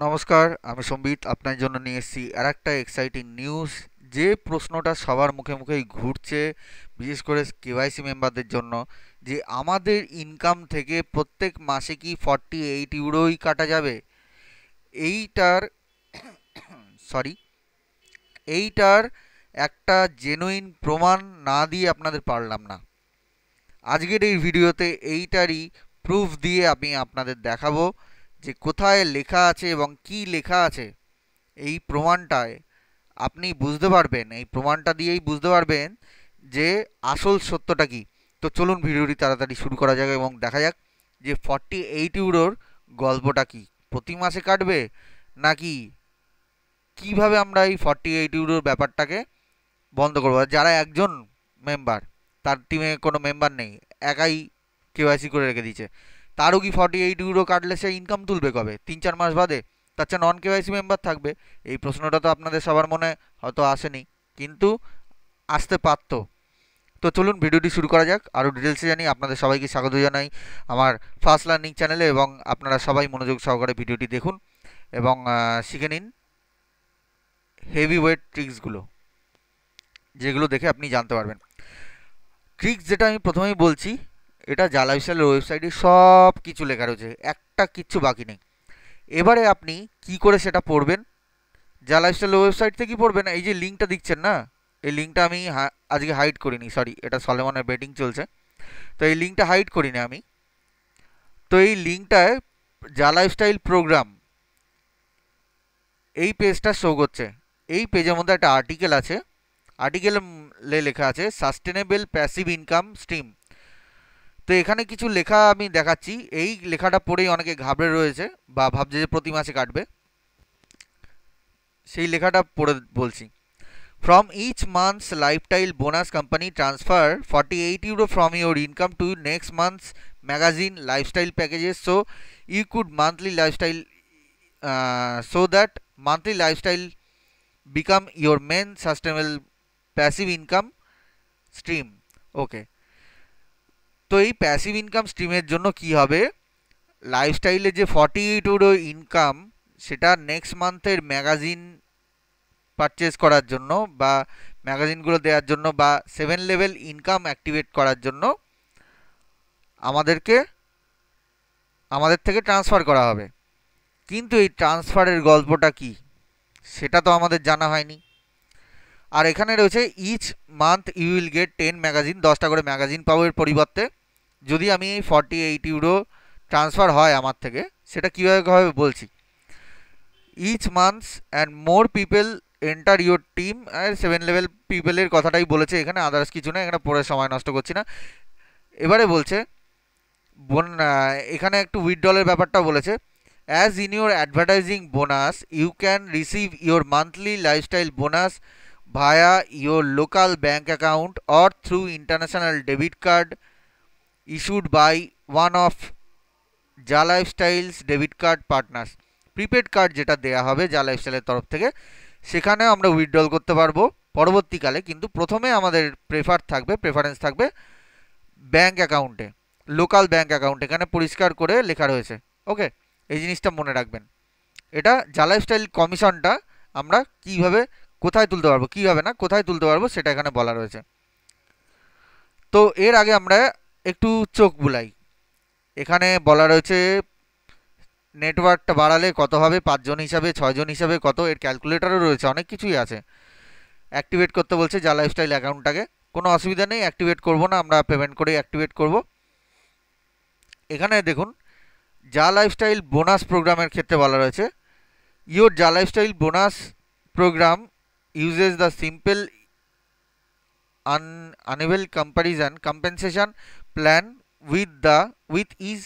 নমস্কার আমি সম্বিত আপনার জন্য নিয়ে এসেছি আর একটা এক্সাইটিং নিউজ যে প্রশ্নটা সবার মুখে মুখেই ঘুরছে বিশেষ করে কেওয়াইসি মেম্বারদের জন্য যে আমাদের ইনকাম থেকে প্রত্যেক মাসে কি ফর্টি এইট ইউরোই কাটা যাবে এইটার সরি এইটার একটা জেনুইন প্রমাণ না দিয়ে আপনাদের পারলাম না আজকের এই ভিডিওতে এইটারই প্রুফ দিয়ে আমি আপনাদের দেখাবো যে কোথায় লেখা আছে এবং কি লেখা আছে এই প্রমাণটায় আপনি বুঝতে পারবেন এই প্রমাণটা দিয়েই বুঝতে পারবেন যে আসল সত্যটা কি তো চলুন ভিডিওটি তাড়াতাড়ি শুরু করা যাক এবং দেখা যাক যে ফর্টি এইট ইউরোর গল্পটা কি প্রতি মাসে কাটবে নাকি কিভাবে আমরা এই ফর্টি এইট ইউরোর ব্যাপারটাকে বন্ধ করবো যারা একজন মেম্বার তার টিমে কোনো মেম্বার নেই একাই কেওয়াইসি করে রেখে দিয়েছে তারও কি ফর্টি এইট ইউরো কাটলে সে ইনকাম তুলবে কবে তিন চার মাস বাদে তার চেয়ে নন কেওয়াইসি মেম্বার থাকবে এই প্রশ্নটা তো আপনাদের সবার মনে হয়তো আসেনি কিন্তু আসতে পারতো তো চলুন ভিডিওটি শুরু করা যাক আরও ডিটেলসে জানি আপনাদের সবাইকে স্বাগত জানাই আমার ফার্স্ট লার্নিং চ্যানেলে এবং আপনারা সবাই মনোযোগ সহকারে ভিডিওটি দেখুন এবং শিখে নিন হেভি ওয়েট ট্রিক্সগুলো যেগুলো দেখে আপনি জানতে পারবেন ট্রিক্স যেটা আমি প্রথমেই বলছি এটা জালা বিশালের ওয়েবসাইটে সব কিছু লেখা রয়েছে একটা কিচ্ছু বাকি নেই এবারে আপনি কি করে সেটা পড়বেন জালা বিশালের ওয়েবসাইট থেকে পড়বেন এই যে লিঙ্কটা দিচ্ছেন না এই লিঙ্কটা আমি আজকে হাইড করিনি সরি এটা সলেমানের ব্যাটিং চলছে তো এই লিঙ্কটা হাইড করিনি আমি তো এই লিঙ্কটায় যা লাইফস্টাইল প্রোগ্রাম এই পেজটা শো করছে এই পেজের মধ্যে একটা আর্টিকেল আছে আর্টিকেলে লেখা আছে সাস্টেনেবল প্যাসিভ ইনকাম স্ট্রিম তো এখানে কিছু লেখা আমি দেখাচ্ছি এই লেখাটা পড়েই অনেকে ঘাবড়ে রয়েছে বা ভাবছে যে প্রতি মাসে কাটবে সেই লেখাটা পড়ে বলছি from each month's lifestyle bonus company transfer 48 euro from your income to next month's magazine lifestyle packages so you could monthly lifestyle uh, so that monthly lifestyle become your main sustainable passive income stream okay তো এই passive income স্ট্রিমের জন্য কি হবে লাইফস্টাইলের যে forty টুরো income সেটা next মান্থের ম্যাগাজিন পারচেস করার জন্য বা ম্যাগাজিনগুলো দেওয়ার জন্য বা সেভেন লেভেল ইনকাম অ্যাক্টিভেট করার জন্য আমাদেরকে আমাদের থেকে ট্রান্সফার করা হবে কিন্তু এই ট্রান্সফারের গল্পটা কি সেটা তো আমাদের জানা হয়নি আর এখানে রয়েছে each month you will get ten magazine দশটা করে ম্যাগাজিন পাবো এর পরিবর্তে যদি আমি ফর্টি এইট ইউরো ট্রান্সফার হয় আমার থেকে সেটা কীভাবে বলছি each months and more people enter your team আর সেভেন লেভেল পিপলের কথাটাই বলেছে এখানে আদার্স কিছু না এখানে পরে সময় নষ্ট করছি না এবারে বলছে বোন এখানে একটু উইথড্রলের ব্যাপারটা বলেছে as in your advertising bonus you can receive your monthly lifestyle bonus via your local bank account or through international debit card issued by one of যা lifestyles debit card partners prepaid card যেটা দেয়া হবে যা লাইফস্টাইলের তরফ থেকে সেখানে আমরা withdrawal করতে পারবো পরবর্তীকালে কিন্তু প্রথমে আমাদের প্রেফার থাকবে প্রেফারেন্স থাকবে ব্যাঙ্ক অ্যাকাউন্টে লোকাল ব্যাঙ্ক অ্যাকাউন্ট এখানে পরিষ্কার করে লেখা রয়েছে ওকে এই জিনিসটা মনে রাখবেন এটা যা লাইফস্টাইল কমিশনটা আমরা কিভাবে কোথায় তুলতে পারবো কীভাবে না কোথায় তুলতে পারবো সেটা এখানে বলা রয়েছে তো এর আগে আমরা একটু চোখ বুলাই এখানে বলা রয়েছে নেটওয়ার্কটা বাড়ালে কত হবে পাঁচজন হিসাবে ছয়জন হিসাবে কত এর ক্যালকুলেটারও রয়েছে অনেক কিছুই আছে অ্যাক্টিভেট করতে বলছে যা লাইফস্টাইল অ্যাকাউন্টটাকে কোনো অসুবিধা নেই অ্যাক্টিভেট করবো না আমরা পেমেন্ট করে অ্যাক্টিভেট করব এখানে দেখুন যা লাইফস্টাইল বোনাস প্রোগ্রামের ক্ষেত্রে বলা রয়েছে ইওর যা lifestyle bonus program uses the simple an unable comparison compensation plan with the with is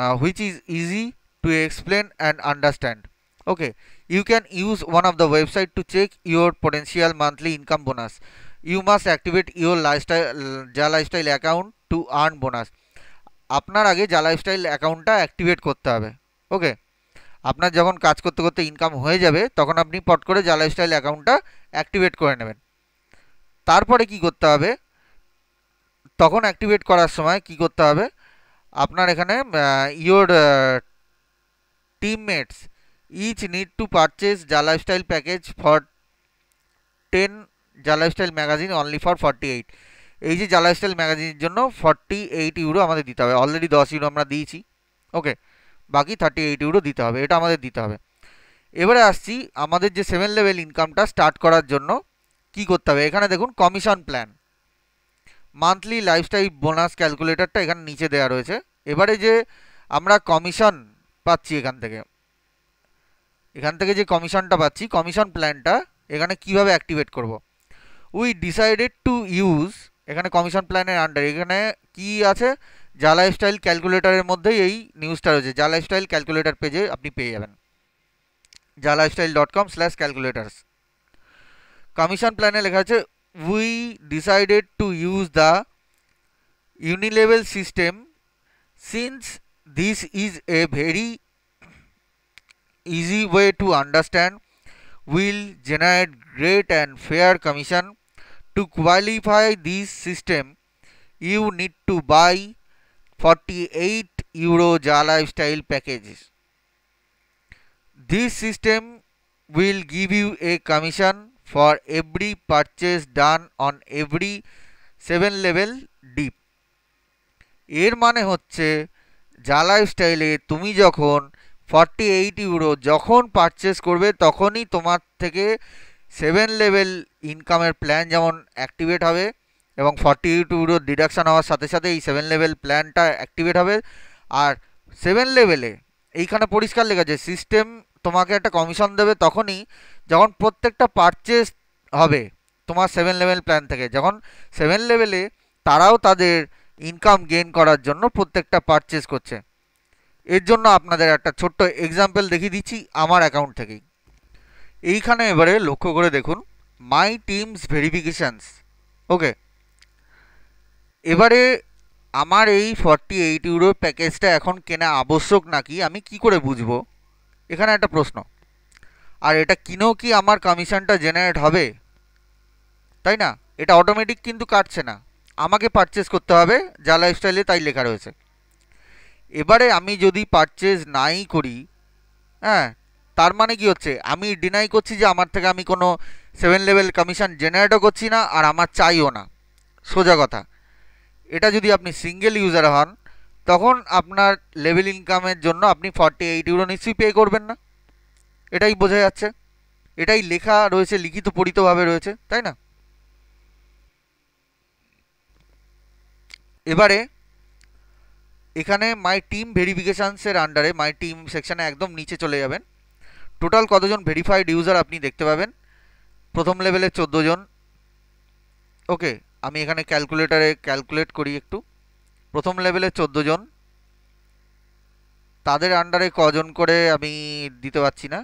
uh, which is easy to explain and understand okay you can use one of the website to check your potential monthly income bonus you must activate your lifestyle ja lifestyle account to earn bonus আপনার আগে যা lifestyle অ্যাকাউন্টটা activate করতে হবে ওকে আপনার যখন কাজ করতে করতে ইনকাম হয়ে যাবে তখন আপনি পট করে যা লাইফস্টাইল অ্যাকাউন্টটা অ্যাক্টিভেট করে নেবেন তারপরে কি করতে হবে তখন অ্যাক্টিভেট করার সময় কি করতে হবে আপনার এখানে your teammates each need to purchase যা লাইফস্টাইল প্যাকেজ ফর টেন যা lifestyle magazine only for forty eight এই যে যা লাইফস্টাইল ম্যাগাজিনের জন্য ফর্টি এইট ইউরো আমাদের দিতে হবে অলরেডি দশ ইউরো আমরা দিয়েছি ওকে বাকি থার্টি এইট ইউরো দিতে হবে এটা আমাদের দিতে হবে এবারে আসছি আমাদের যে সেভেন লেভেল ইনকামটা স্টার্ট করার জন্য কি করতে হবে এখানে দেখুন commission plan monthly lifestyle bonus ক্যালকুলেটরটা এখানে নিচে দেওয়া রয়েছে এবারে যে আমরা কমিশন পাচ্ছি এখান থেকে এখান থেকে যে কমিশনটা পাচ্ছি কমিশন প্ল্যানটা এখানে কিভাবে অ্যাক্টিভেট করব। উই ডিসাইডেড টু ইউজ এখানে কমিশন প্ল্যানের আন্ডার এখানে কি আছে যা লাইফস্টাইল ক্যালকুলেটরের মধ্যেই এই নিউজটা রয়েছে যা লাইফস্টাইল ক্যালকুলেটর পেজে আপনি পেয়ে যাবেন যা lifestyle dot com slash calculators commission প্ল্যানে লেখা আছে we decided to use the unilevel system since this is a very easy way to understand will generate great and fair commission to qualify this system you need to buy 48 euro ja lifestyle packages this system will give you a commission for every purchase done on every 7 level deep এর মানে হচ্ছে যা লাইফস্টাইলে তুমি যখন 48 eight euro যখন purchase করবে তখনই তোমার থেকে সেভেন লেভেল ইনকামের প্ল্যান যেমন অ্যাক্টিভেট হবে এবং ফর্টি এইট ইউরো ডিডাকশান হওয়ার সাথে সাথে এই সেভেন লেভেল প্ল্যানটা অ্যাক্টিভেট হবে আর সেভেন লেভেলে এইখানে পরিষ্কার লেখা সিস্টেম তোমাকে একটা কমিশন দেবে তখনই যখন প্রত্যেকটা পারচেস হবে তোমার সেভেন লেভেল প্ল্যান থেকে যখন সেভেন লেভেলে তারাও তাদের ইনকাম গেইন করার জন্য প্রত্যেকটা পারচেস করছে এর জন্য আপনাদের একটা ছোট্ট এক্সাম্পল দেখিয়ে দিচ্ছি আমার অ্যাকাউন্ট থেকেই এইখানে এবারে লক্ষ্য করে দেখুন মাই টিমস ভেরিফিকেশানস ওকে এবারে আমার এই ফর্টি এইট ইউরো প্যাকেজটা এখন কেনা আবশ্যক নাকি আমি কি করে বুঝবো এখানে একটা প্রশ্ন আর এটা কিনেও কি আমার কমিশনটা জেনারেট হবে তাই না এটা অটোমেটিক কিন্তু কাটছে না আমাকে পারচেস করতে হবে যা লাইফস্টাইলে তাই লেখা রয়েছে এবারে আমি যদি পারচেস নাই করি হ্যাঁ তার মানে কি হচ্ছে আমি ডিনাই করছি যে আমার থেকে আমি কোনো সেভেন লেভেল কমিশন জেনারেটও করছি না আর আমার চাইও না সোজা কথা এটা যদি আপনি সিঙ্গেল ইউজার হন তখন আপনার লেভেল ইনকামের জন্য আপনি ফর্টি এইট ইউরো নিশ্চয়ই পে করবেন না এটাই বোঝা যাচ্ছে এটাই লেখা রয়েছে লিখিত পরিতভাবে রয়েছে তাই না এবারে এখানে মাই টিম ভেরিফিকেশানসের আন্ডারে মাই টিম সেকশানে একদম নিচে চলে যাবেন টোটাল কতজন ভেরিফাইড ইউজার আপনি দেখতে পাবেন প্রথম লেভেলের চোদ্দো জন ওকে আমি এখানে ক্যালকুলেটারে ক্যালকুলেট করি একটু প্রথম লেভেলে চোদ্দো জন তাদের আন্ডারে কজন করে আমি দিতে পারছি না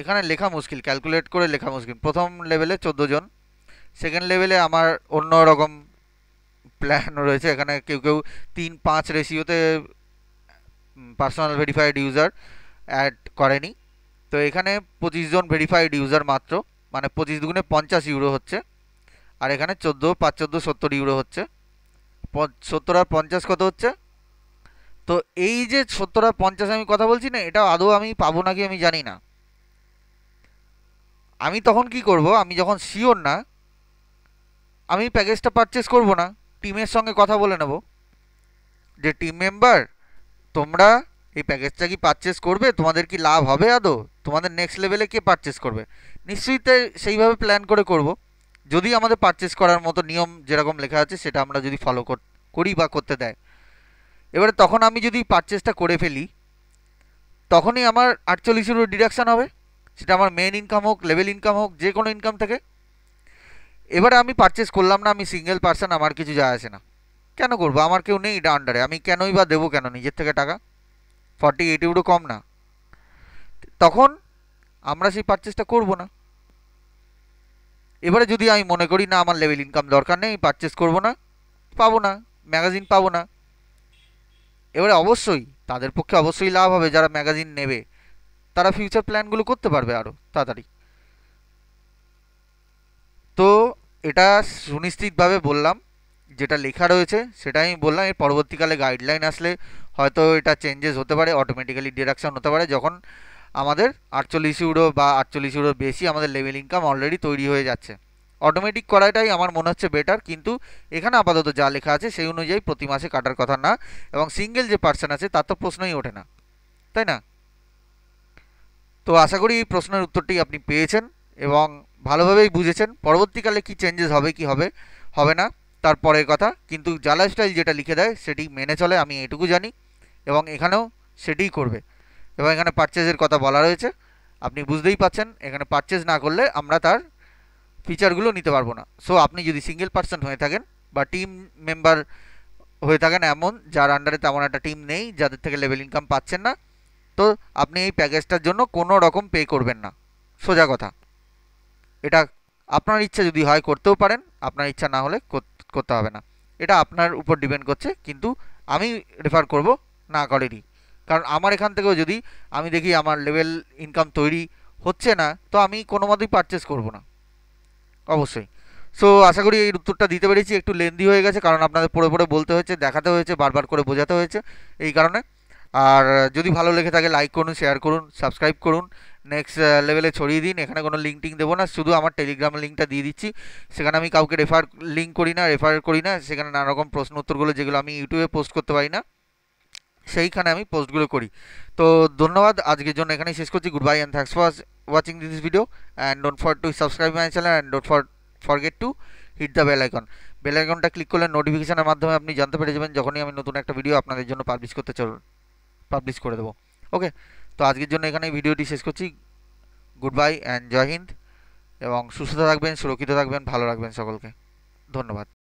এখানে লেখা মুশকিল ক্যালকুলেট করে লেখা মুশকিল প্রথম লেভেলে চোদ্দো জন সেকেন্ড লেভেলে আমার অন্য রকম প্ল্যান রয়েছে এখানে কেউ কেউ তিন পাঁচ রেশিওতে পার্সোনাল ভেরিফাইড ইউজার অ্যাড করেনি তো এখানে পঁচিশ জন ভেরিফাইড ইউজার মাত্র মানে পঁচিশ দুগুণে পঞ্চাশ ইউরো হচ্ছে আর এখানে চোদ্দো পাঁচ চোদ্দো সত্তর ইউরো হচ্ছে সত্তর আর পঞ্চাশ কত হচ্ছে তো এই যে সত্তর আর পঞ্চাশ আমি কথা বলছি না এটা আদৌ আমি পাবো নাকি আমি জানি না আমি তখন কি করব আমি যখন শিওর না আমি প্যাকেজটা পারচেস করব না টিমের সঙ্গে কথা বলে নেব যে টিম মেম্বার তোমরা এই প্যাকেজটা কি পারচেস করবে তোমাদের কি লাভ হবে আদৌ তোমাদের নেক্সট লেভেলে কে পারচেস করবে নিশ্চয়ই সেইভাবে প্ল্যান করে করবো যদি আমাদের পারচেস করার মতো নিয়ম যেরকম লেখা আছে সেটা আমরা যদি ফলো করি বা করতে দেয় এবারে তখন আমি যদি পারচেসটা করে ফেলি তখনই আমার আটচল্লিশ ইউরো ডিডাকশান হবে সেটা আমার মেন ইনকাম হোক লেভেল ইনকাম হোক যে কোনো ইনকাম থেকে এবারে আমি পারচেস করলাম না আমি সিঙ্গেল পার্সন আমার কিছু যায় আসে না কেন করবো আমার কেউ নেই এটা আন্ডারে আমি কেনই বা দেবো কেন নিজের থেকে টাকা ফর্টি এইট ইউরো কম না তখন আমরা সেই পারচেসটা করব না এবারে যদি আমি মনে করি না আমার লেভেল ইনকাম দরকার নেই পারচেস করবো না পাবো না ম্যাগাজিন পাবো না এবারে অবশ্যই তাদের পক্ষে অবশ্যই লাভ হবে যারা ম্যাগাজিন নেবে তারা ফিউচার প্ল্যানগুলো করতে পারবে আরও তাড়াতাড়ি তো এটা সুনিশ্চিতভাবে বললাম যেটা লেখা রয়েছে সেটা আমি বললাম এর পরবর্তীকালে গাইডলাইন আসলে হয়তো এটা চেঞ্জেস হতে পারে অটোমেটিক্যালি ডিডাকশান হতে পারে যখন আমাদের আটচল্লিশ ইউরো বা আটচল্লিশ ইউরো বেশি আমাদের লেভেল ইনকাম অলরেডি তৈরি হয়ে যাচ্ছে অটোমেটিক করাটাই আমার মনে হচ্ছে বেটার কিন্তু এখানে আপাতত যা লেখা আছে সেই অনুযায়ী প্রতি মাসে কাটার কথা না এবং সিঙ্গেল যে পার্সন আছে তার তো প্রশ্নই ওঠে না তাই না তো আশা করি এই প্রশ্নের উত্তরটি আপনি পেয়েছেন এবং ভালোভাবেই বুঝেছেন পরবর্তীকালে কি চেঞ্জেস হবে কি হবে হবে না তারপরে কথা কিন্তু যা স্টাইল যেটা লিখে দেয় সেটি মেনে চলে আমি এটুকু জানি এবং এখানেও সেটিই করবে এবং এখানে পারচেজের কথা বলা রয়েছে আপনি বুঝতেই পাচ্ছেন এখানে পারচেজ না করলে আমরা তার ফিচারগুলো নিতে পারবো না সো আপনি যদি সিঙ্গেল পার্সন হয়ে থাকেন বা টিম মেম্বার হয়ে থাকেন এমন যার আন্ডারে তেমন একটা টিম নেই যাদের থেকে লেভেল ইনকাম পাচ্ছেন না তো আপনি এই প্যাকেজটার জন্য কোনো রকম পে করবেন না সোজা কথা এটা আপনার ইচ্ছা যদি হয় করতেও পারেন আপনার ইচ্ছা না হলে করতে হবে না এটা আপনার উপর ডিপেন্ড করছে কিন্তু আমি রেফার করব না করেরই কারণ আমার এখান থেকেও যদি আমি দেখি আমার লেভেল ইনকাম তৈরি হচ্ছে না তো আমি কোনো মতেই পারচেস করবো না অবশ্যই সো আশা করি এই উত্তরটা দিতে পেরেছি একটু লেন্দি হয়ে গেছে কারণ আপনাদের পড়ে পড়ে বলতে হয়েছে দেখাতে হয়েছে বারবার করে বোঝাতে হয়েছে এই কারণে আর যদি ভালো লেগে থাকে লাইক করুন শেয়ার করুন সাবস্ক্রাইব করুন নেক্সট লেভেলে ছড়িয়ে দিন এখানে কোনো লিঙ্ক টিঙ্ক দেবো না শুধু আমার টেলিগ্রাম লিঙ্কটা দিয়ে দিচ্ছি সেখানে আমি কাউকে রেফার লিঙ্ক করি না রেফার করি না সেখানে রকম প্রশ্ন উত্তরগুলো যেগুলো আমি ইউটিউবে পোস্ট করতে পারি না সেইখানে আমি পোস্টগুলো করি তো ধন্যবাদ আজকের জন্য এখানেই শেষ করছি good bye and thanks for watching this video and don't for to subscribe my channel and ডোট for forget to hit the bell icon bell আইকনটা ক্লিক করলে নোটিফিকেশানের মাধ্যমে আপনি জানতে পেরে যাবেন যখনই আমি নতুন একটা ভিডিও আপনাদের জন্য পাবলিশ করতে চল পাবলিশ করে দেবো ওকে তো আজকের জন্য এখানে ভিডিওটি শেষ করছি good bye and Jai Hind এবং সুস্থ থাকবেন সুরক্ষিত থাকবেন ভালো রাখবেন সকলকে ধন্যবাদ